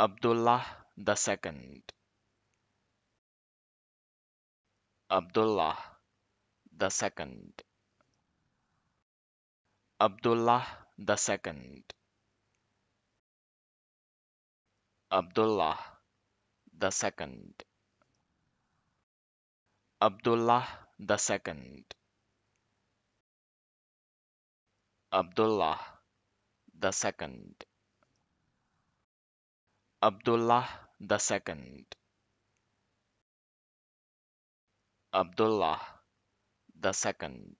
Abdullah the Second. Abdullah the Second. Abdullah the Second. Abdullah the Second. Abdullah the Second. Abdullah the Second. Abdullah the Second. Abdullah the Second.